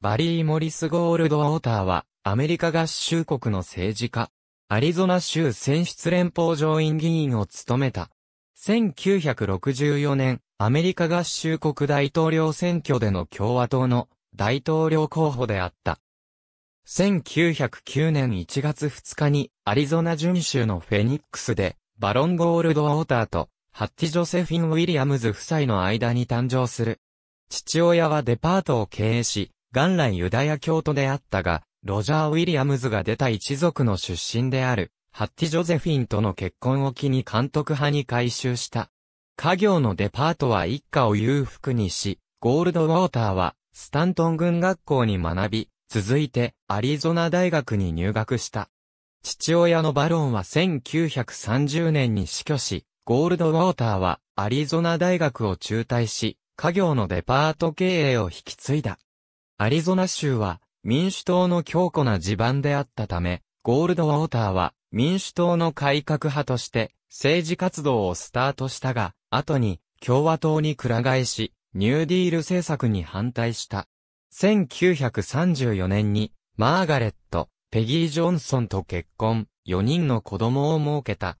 バリー・モリス・ゴールド・ウォーターは、アメリカ合衆国の政治家、アリゾナ州選出連邦上院議員を務めた。1964年、アメリカ合衆国大統領選挙での共和党の大統領候補であった。1909年1月2日にアリゾナ準州のフェニックスでバロン・ゴールド・ウォーターとハッティ・ジョセフィン・ウィリアムズ夫妻の間に誕生する。父親はデパートを経営し、元来ユダヤ教徒であったが、ロジャー・ウィリアムズが出た一族の出身である、ハッティ・ジョゼフィンとの結婚を機に監督派に改修した。家業のデパートは一家を裕福にし、ゴールドウォーターは、スタントン軍学校に学び、続いて、アリゾナ大学に入学した。父親のバロンは1930年に死去し、ゴールドウォーターは、アリゾナ大学を中退し、家業のデパート経営を引き継いだ。アリゾナ州は民主党の強固な地盤であったため、ゴールドウォーターは民主党の改革派として政治活動をスタートしたが、後に共和党に倶替えし、ニューディール政策に反対した。1934年にマーガレット、ペギー・ジョンソンと結婚、4人の子供を設けた。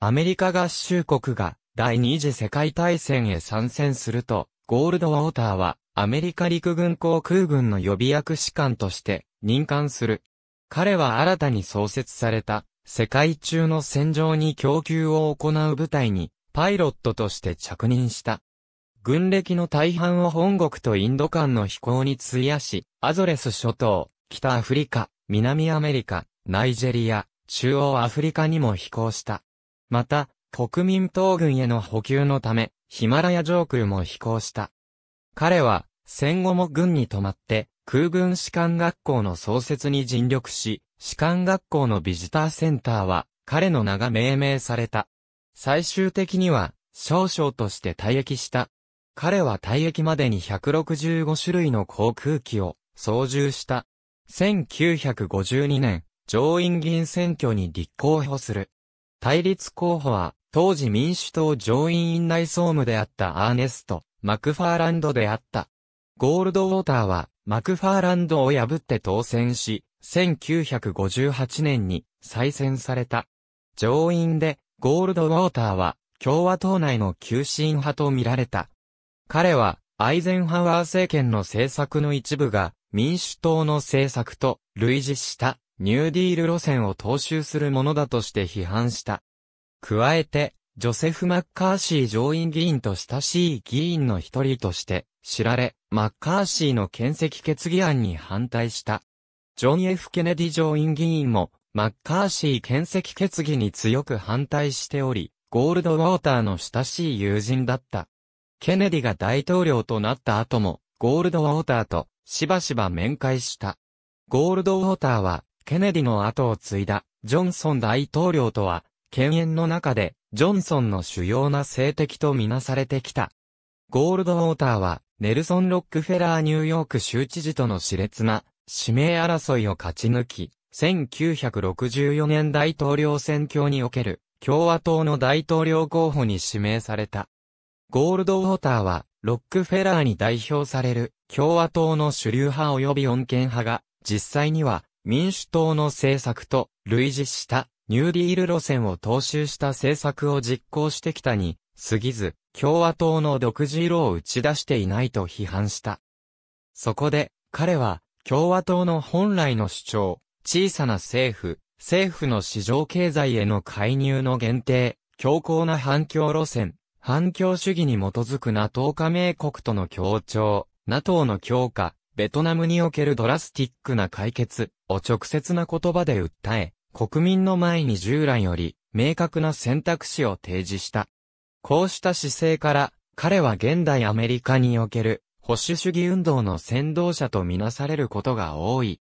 アメリカ合衆国が第二次世界大戦へ参戦すると、ゴールドウォーターはアメリカ陸軍航空軍の予備役士官として任官する。彼は新たに創設された世界中の戦場に供給を行う部隊にパイロットとして着任した。軍歴の大半を本国とインド間の飛行に費やし、アゾレス諸島、北アフリカ、南アメリカ、ナイジェリア、中央アフリカにも飛行した。また、国民党軍への補給のため、ヒマラヤ上空も飛行した。彼は、戦後も軍に泊まって、空軍士官学校の創設に尽力し、士官学校のビジターセンターは、彼の名が命名された。最終的には、少将として退役した。彼は退役までに165種類の航空機を操縦した。1952年、上院議員選挙に立候補する。対立候補は、当時民主党上院院内総務であったアーネスト・マクファーランドであった。ゴールドウォーターは、マクファーランドを破って当選し、1958年に再選された。上院で、ゴールドウォーターは、共和党内の急進派と見られた。彼は、アイゼンハワー政権の政策の一部が、民主党の政策と類似したニューディール路線を踏襲するものだとして批判した。加えて、ジョセフ・マッカーシー上院議員と親しい議員の一人として知られ、マッカーシーの建設決議案に反対した。ジョン・ F・ ケネディ上院議員も、マッカーシー建設決議に強く反対しており、ゴールドウォーターの親しい友人だった。ケネディが大統領となった後も、ゴールドウォーターとしばしば面会した。ゴールドウォーターは、ケネディの後を継いだ、ジョンソン大統領とは、犬猿の中で、ジョンソンの主要な政敵とみなされてきた。ゴールドウォーターは、ネルソン・ロックフェラーニューヨーク州知事との熾烈な指名争いを勝ち抜き、1964年大統領選挙における共和党の大統領候補に指名された。ゴールドウォーターは、ロックフェラーに代表される共和党の主流派及び穏健派が、実際には民主党の政策と類似したニューディール路線を踏襲した政策を実行してきたに、過ぎず、共和党の独自色を打ち出していないと批判した。そこで、彼は、共和党の本来の主張、小さな政府、政府の市場経済への介入の限定、強硬な反共路線、反共主義に基づく NATO 加盟国との協調、NATO の強化、ベトナムにおけるドラスティックな解決を直接な言葉で訴え、国民の前に従来より明確な選択肢を提示した。こうした姿勢から、彼は現代アメリカにおける保守主義運動の先導者とみなされることが多い。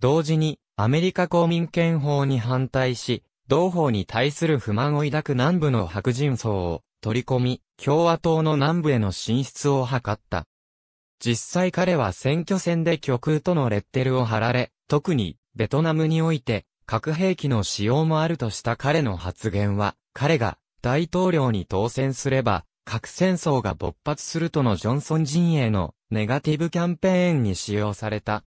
同時に、アメリカ公民権法に反対し、同法に対する不満を抱く南部の白人層を取り込み、共和党の南部への進出を図った。実際彼は選挙戦で極右とのレッテルを貼られ、特にベトナムにおいて核兵器の使用もあるとした彼の発言は、彼が大統領に当選すれば、核戦争が勃発するとのジョンソン陣営のネガティブキャンペーンに使用された。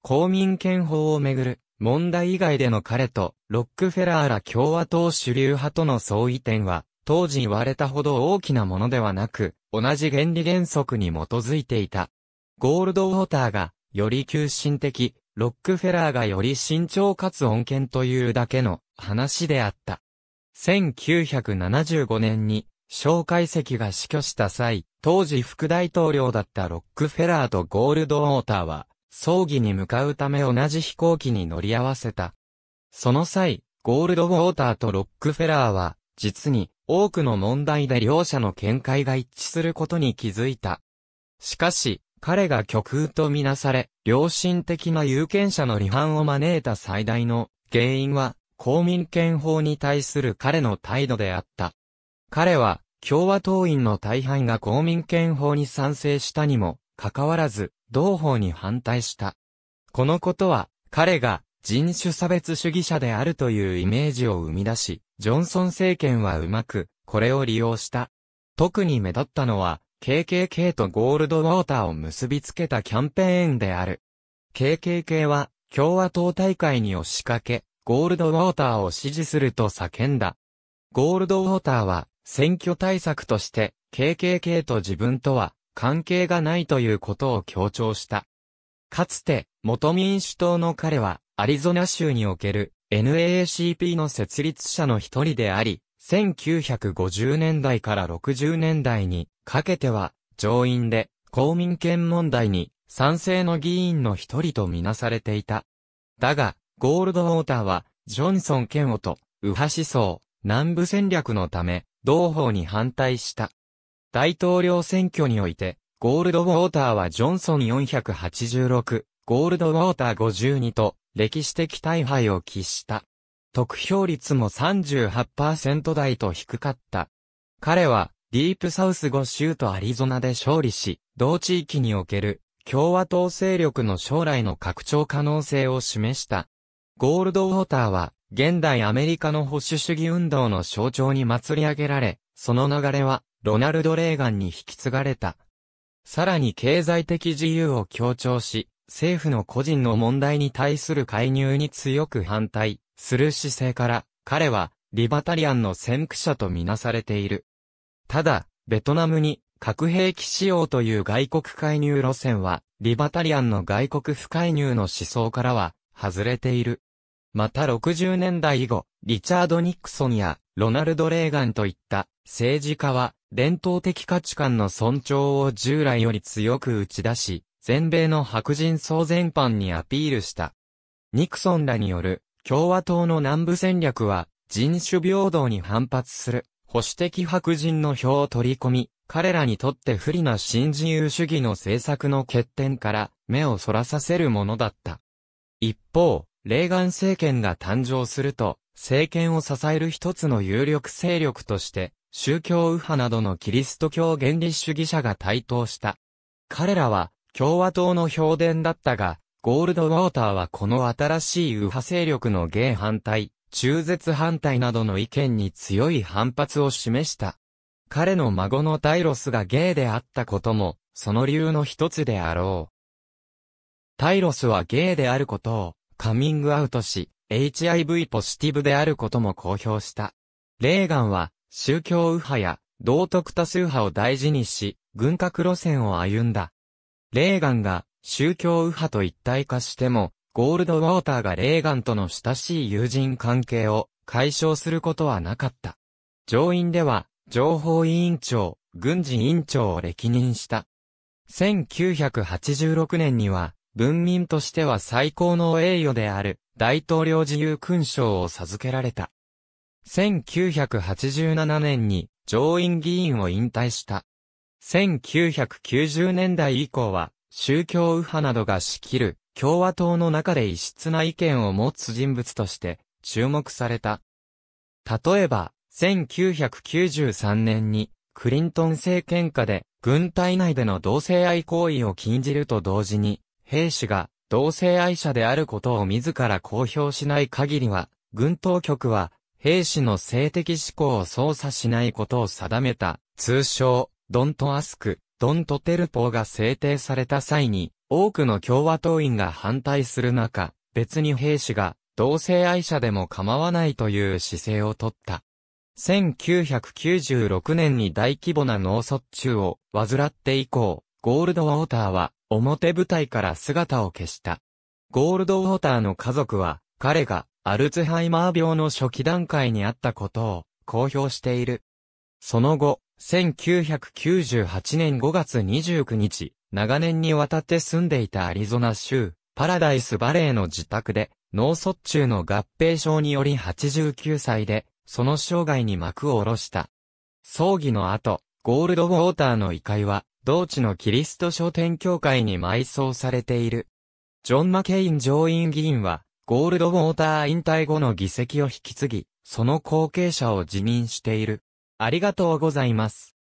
公民権法をめぐる問題以外での彼とロックフェラーら共和党主流派との相違点は、当時言われたほど大きなものではなく、同じ原理原則に基づいていた。ゴールドウォーターが、より急進的、ロックフェラーがより慎重かつ恩恵というだけの話であった。1975年に、蒋介石が死去した際、当時副大統領だったロックフェラーとゴールドウォーターは、葬儀に向かうため同じ飛行機に乗り合わせた。その際、ゴールドウォーターとロックフェラーは、実に多くの問題で両者の見解が一致することに気づいた。しかし、彼が極右とみなされ、良心的な有権者の離反を招いた最大の原因は、公民権法に対する彼の態度であった。彼は、共和党員の大半が公民権法に賛成したにも、かかわらず、同法に反対した。このことは、彼が人種差別主義者であるというイメージを生み出し、ジョンソン政権はうまく、これを利用した。特に目立ったのは、KKK とゴールドウォーターを結びつけたキャンペーンである。KKK は共和党大会に押しかけ、ゴールドウォーターを支持すると叫んだ。ゴールドウォーターは選挙対策として KKK と自分とは関係がないということを強調した。かつて元民主党の彼はアリゾナ州における NAACP の設立者の一人であり、1950年代から60年代にかけては上院で公民権問題に賛成の議員の一人とみなされていた。だが、ゴールドウォーターはジョンソン兼をと右派思想、南部戦略のため同法に反対した。大統領選挙において、ゴールドウォーターはジョンソン486、ゴールドウォーター52と歴史的大敗を喫した。得票率も38%台と低かった。彼は、ディープサウス5州とアリゾナで勝利し、同地域における共和党勢力の将来の拡張可能性を示した。ゴールドウォーターは、現代アメリカの保守主義運動の象徴に祭り上げられ、その流れは、ロナルド・レーガンに引き継がれた。さらに経済的自由を強調し、政府の個人の問題に対する介入に強く反対、する姿勢から、彼は、リバタリアンの先駆者とみなされている。ただ、ベトナムに、核兵器使用という外国介入路線は、リバタリアンの外国不介入の思想からは、外れている。また60年代以後、リチャード・ニクソンやロナルド・レーガンといった政治家は伝統的価値観の尊重を従来より強く打ち出し、全米の白人総全般にアピールした。ニクソンらによる共和党の南部戦略は、人種平等に反発する、保守的白人の票を取り込み、彼らにとって不利な新自由主義の政策の欠点から目をそらさせるものだった。一方、レーガン政権が誕生すると、政権を支える一つの有力勢力として、宗教右派などのキリスト教原理主義者が台頭した。彼らは、共和党の評伝だったが、ゴールドウォーターはこの新しい右派勢力のゲイ反対、中絶反対などの意見に強い反発を示した。彼の孫のタイロスがゲイであったことも、その理由の一つであろう。タイロスはゲイであることを、カミングアウトし、HIV ポジティブであることも公表した。レーガンは、宗教右派や、道徳多数派を大事にし、軍拡路線を歩んだ。レーガンが、宗教右派と一体化しても、ゴールドウォーターがレーガンとの親しい友人関係を解消することはなかった。上院では、情報委員長、軍事委員長を歴任した。1986年には、文民としては最高の栄誉である、大統領自由勲章を授けられた。1987年に、上院議員を引退した。1990年代以降は、宗教右派などが仕切る共和党の中で異質な意見を持つ人物として注目された。例えば、1993年にクリントン政権下で軍隊内での同性愛行為を禁じると同時に、兵士が同性愛者であることを自ら公表しない限りは、軍当局は兵士の性的思考を操作しないことを定めた、通称、ドントアスクドン・トテルポーが制定された際に、多くの共和党員が反対する中、別に兵士が同性愛者でも構わないという姿勢をとった。1996年に大規模な脳卒中を患って以降、ゴールドウォーターは表舞台から姿を消した。ゴールドウォーターの家族は、彼がアルツハイマー病の初期段階にあったことを公表している。その後、1998年5月29日、長年にわたって住んでいたアリゾナ州、パラダイスバレーの自宅で、脳卒中の合併症により89歳で、その生涯に幕を下ろした。葬儀の後、ゴールドウォーターの遺骸は、同地のキリスト商店協会に埋葬されている。ジョン・マケイン上院議員は、ゴールドウォーター引退後の議席を引き継ぎ、その後継者を辞任している。ありがとうございます。